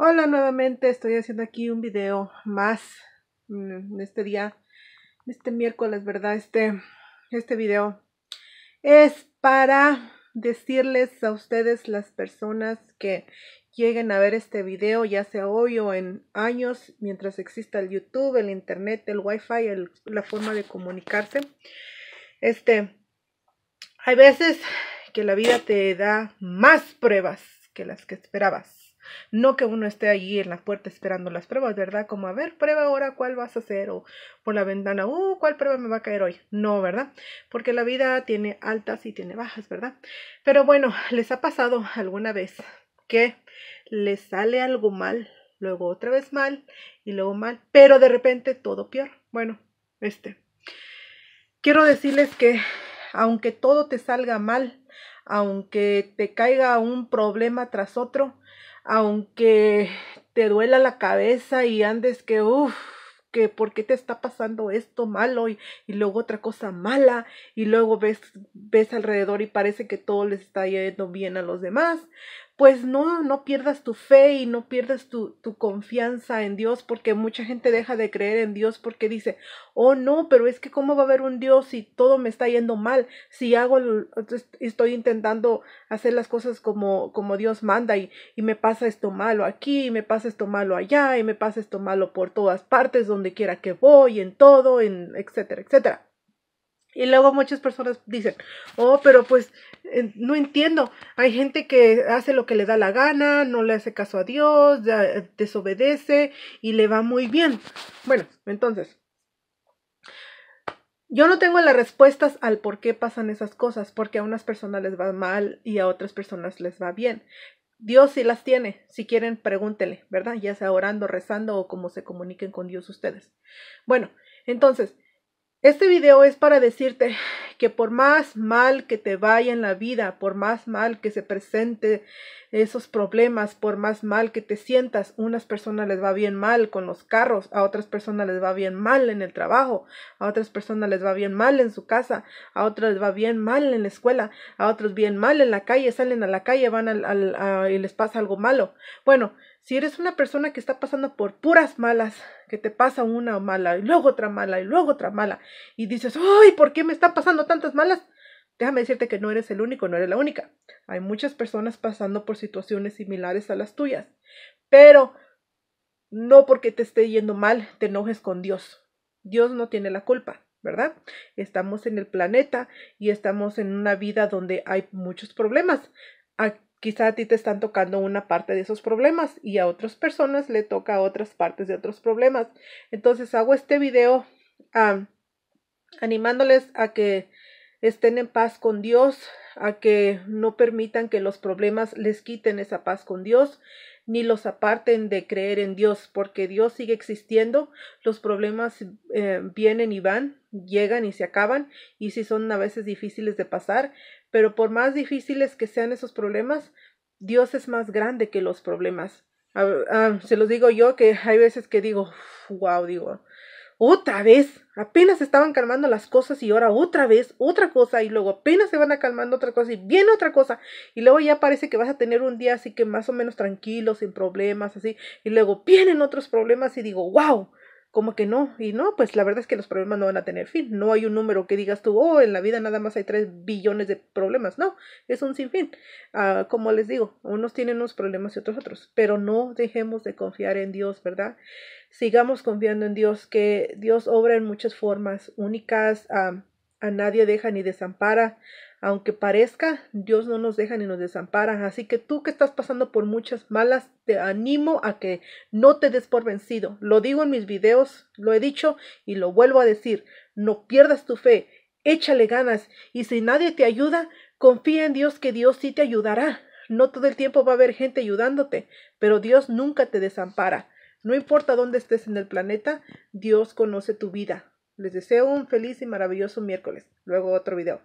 Hola nuevamente, estoy haciendo aquí un video más en este día, este miércoles, ¿verdad? Este, este video es para decirles a ustedes, las personas que lleguen a ver este video, ya sea hoy o en años, mientras exista el YouTube, el Internet, el Wi-Fi, la forma de comunicarse. Este, hay veces que la vida te da más pruebas que las que esperabas. No que uno esté allí en la puerta esperando las pruebas, ¿verdad? Como, a ver, prueba ahora cuál vas a hacer o por la ventana, uh, ¿cuál prueba me va a caer hoy? No, ¿verdad? Porque la vida tiene altas y tiene bajas, ¿verdad? Pero bueno, ¿les ha pasado alguna vez que les sale algo mal, luego otra vez mal y luego mal, pero de repente todo peor? Bueno, este. Quiero decirles que aunque todo te salga mal, aunque te caiga un problema tras otro, aunque te duela la cabeza y andes que, uff, que por qué te está pasando esto malo y, y, luego otra cosa mala y luego ves, ves alrededor y parece que todo les está yendo bien a los demás, pues no, no pierdas tu fe y no pierdas tu, tu, confianza en Dios, porque mucha gente deja de creer en Dios porque dice, oh no, pero es que cómo va a haber un Dios si todo me está yendo mal, si hago, estoy intentando hacer las cosas como, como Dios manda y, y me pasa esto malo aquí, y me pasa esto malo allá, y me pasa esto malo por todas partes, donde quiera que voy, en todo, en etcétera, etcétera. Y luego muchas personas dicen, oh, pero pues no entiendo. Hay gente que hace lo que le da la gana, no le hace caso a Dios, eh, desobedece y le va muy bien. Bueno, entonces, yo no tengo las respuestas al por qué pasan esas cosas, porque a unas personas les va mal y a otras personas les va bien. Dios sí las tiene. Si quieren, pregúntele, ¿verdad? Ya sea orando, rezando o como se comuniquen con Dios ustedes. Bueno, entonces, este video es para decirte que por más mal que te vaya en la vida, por más mal que se presente esos problemas, por más mal que te sientas, unas personas les va bien mal con los carros, a otras personas les va bien mal en el trabajo, a otras personas les va bien mal en su casa, a otras les va bien mal en la escuela, a otros bien mal en la calle, salen a la calle, van al, y les pasa algo malo. Bueno, si eres una persona que está pasando por puras malas, que te pasa una mala y luego otra mala y luego otra mala y dices, ¡ay! ¿Por qué me están pasando tantas malas? Déjame decirte que no eres el único, no eres la única. Hay muchas personas pasando por situaciones similares a las tuyas, pero no porque te esté yendo mal te enojes con Dios. Dios no tiene la culpa. ¿verdad? Estamos en el planeta y estamos en una vida donde hay muchos problemas quizá a ti te están tocando una parte de esos problemas y a otras personas le toca otras partes de otros problemas. Entonces hago este video animándoles a que estén en paz con Dios, a que no permitan que los problemas les quiten esa paz con Dios, ni los aparten de creer en Dios, porque Dios sigue existiendo, los problemas eh, vienen y van, llegan y se acaban, y si son a veces difíciles de pasar, pero por más difíciles que sean esos problemas, Dios es más grande que los problemas. Ah, se los digo yo que hay veces que digo, wow, digo, otra vez, apenas estaban calmando las cosas y ahora otra vez, otra cosa y luego apenas se van a calmando otra cosa y viene otra cosa y luego ya parece que vas a tener un día así que más o menos tranquilo, sin problemas, así y luego vienen otros problemas y digo, wow, como que no, y no, pues la verdad es que los problemas no van a tener fin, no hay un número que digas tú, oh, en la vida nada más hay tres billones de problemas, no, es un sinfín, ah, como les digo, unos tienen unos problemas y otros otros, pero no dejemos de confiar en Dios, ¿verdad? Sigamos confiando en Dios, que Dios obra en muchas formas únicas, ah, a nadie deja ni desampara. Aunque parezca, Dios no nos deja ni nos desampara. Así que tú que estás pasando por muchas malas, te animo a que no te des por vencido. Lo digo en mis videos, lo he dicho y lo vuelvo a decir. No pierdas tu fe, échale ganas y si nadie te ayuda, confía en Dios que Dios sí te ayudará. No todo el tiempo va a haber gente ayudándote, pero Dios nunca te desampara. No importa dónde estés en el planeta, Dios conoce tu vida. Les deseo un feliz y maravilloso miércoles. Luego otro video.